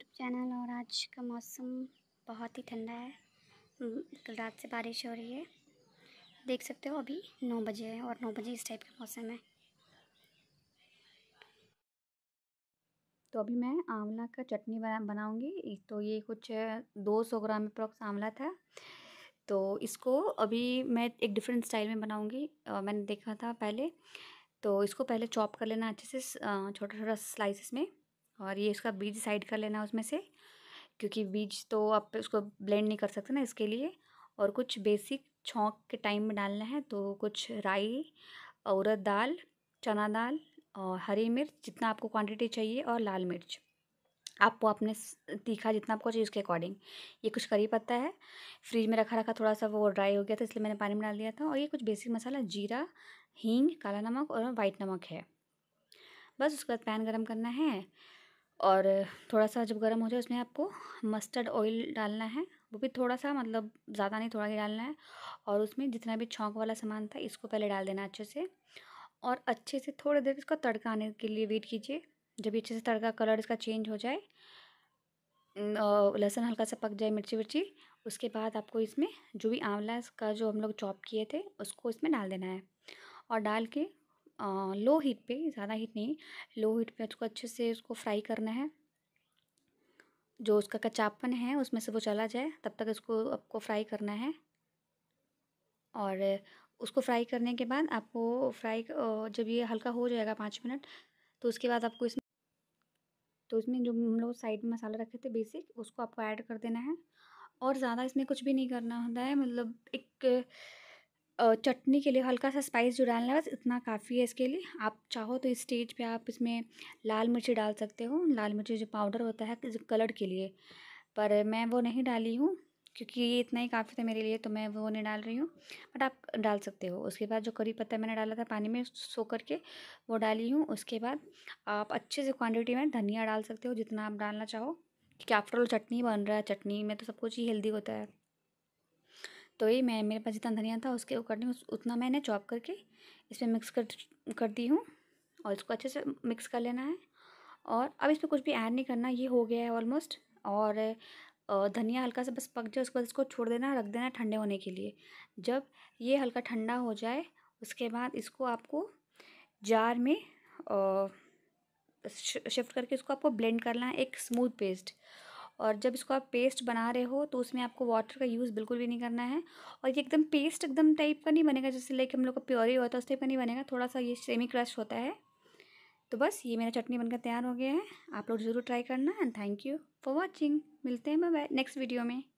YouTube channel और आज का मौसम बहुत ही ठंडा है हम्म, कल रात से बारिश हो रही है देख सकते हो अभी नौ बजे है और नौ बजे इस टाइप का मौसम है तो अभी मैं आंवला का चटनी बना बनाऊँगी तो ये कुछ दो सौ ग्राम अप्रॉक्स आंवला था तो इसको अभी मैं एक डिफरेंट स्टाइल में बनाऊँगी मैंने देखा था पहले तो इसको पहले चॉप कर लेना अच्छे से छोटा छोटा स्लाइसिस में और ये इसका बीज साइड कर लेना उसमें से क्योंकि बीज तो आप उसको ब्लेंड नहीं कर सकते ना इसके लिए और कुछ बेसिक छौंक के टाइम में डालना है तो कुछ राई औरत दाल चना दाल और हरी मिर्च जितना आपको क्वांटिटी चाहिए और लाल मिर्च आपको अपने तीखा जितना आपको चाहिए उसके अकॉर्डिंग ये कुछ करी पत्ता है फ्रिज में रखा रखा थोड़ा सा वो ड्राई हो गया था इसलिए मैंने पानी में डाल दिया था और ये कुछ बेसिक मसाला जीरा हींग काला नमक और वाइट नमक है बस उसके बाद पैन गरम करना है और थोड़ा सा जब गर्म हो जाए उसमें आपको मस्टर्ड ऑयल डालना है वो भी थोड़ा सा मतलब ज़्यादा नहीं थोड़ा ही डालना है और उसमें जितना भी छौंक वाला सामान था इसको पहले डाल देना अच्छे से और अच्छे से थोड़ी देर इसका तड़का आने के लिए वेट कीजिए जब अच्छे से तड़का कलर इसका चेंज हो जाए लहसुन हल्का सा पक जाए मिर्ची विर्ची उसके बाद आपको इसमें जो भी आंवला का जो हम लोग चॉप किए थे उसको इसमें डाल देना है और डाल के लो हीट पे ज़्यादा हीट नहीं लो हीट पे उसको अच्छे से उसको फ्राई करना है जो उसका कचापन है उसमें से वो चला जाए तब तक इसको आपको फ्राई करना है और उसको फ्राई करने के बाद आपको फ्राई जब ये हल्का हो जाएगा पाँच मिनट तो उसके बाद आपको इसमें तो इसमें जो हम लोग साइड में मसाला रखे थे बेसिक उसको आपको ऐड कर देना है और ज़्यादा इसमें कुछ भी नहीं करना होता है मतलब एक चटनी के लिए हल्का सा स्पाइस जो डालना है बस इतना काफ़ी है इसके लिए आप चाहो तो इस स्टेज पे आप इसमें लाल मिर्ची डाल सकते हो लाल मिर्ची जो पाउडर होता है कलर के लिए पर मैं वो नहीं डाली हूँ क्योंकि ये इतना ही काफ़ी था मेरे लिए तो मैं वो नहीं डाल रही हूँ बट आप डाल सकते हो उसके बाद जो करी पत्ता मैंने डाला था पानी में सो करके वो डाली हूँ उसके बाद आप अच्छे से क्वांटिटी में धनिया डाल सकते हो जितना आप डालना चाहो क्योंकि आफ्टरऑल चटनी बन रहा है चटनी में तो सब कुछ ही हेल्दी होता है तो ये मैं मेरे पास जितना धनिया था उसके अकॉर्डिंग उतना मैंने चॉप करके इसमें मिक्स कर कर दी हूँ और इसको अच्छे से मिक्स कर लेना है और अब इसमें कुछ भी ऐड नहीं करना ये हो गया है ऑलमोस्ट और धनिया हल्का सा बस पक जाए उसके बाद इसको छोड़ देना रख देना ठंडे होने के लिए जब ये हल्का ठंडा हो जाए उसके बाद इसको आपको जार में शिफ्ट करके इसको आपको ब्लेंड करना है एक स्मूथ पेस्ट और जब इसको आप पेस्ट बना रहे हो तो उसमें आपको वाटर का यूज़ बिल्कुल भी नहीं करना है और ये एकदम पेस्ट एकदम टाइप का नहीं बनेगा जैसे लाइक हम लोग का प्योरी होता है उस टाइप का नहीं बनेगा थोड़ा सा ये सेमी क्रश होता है तो बस ये मेरा चटनी बनकर तैयार हो गया है आप लोग ज़रूर ट्राई करना and thank you for watching मिलते हैं मैं नेक्स्ट वीडियो में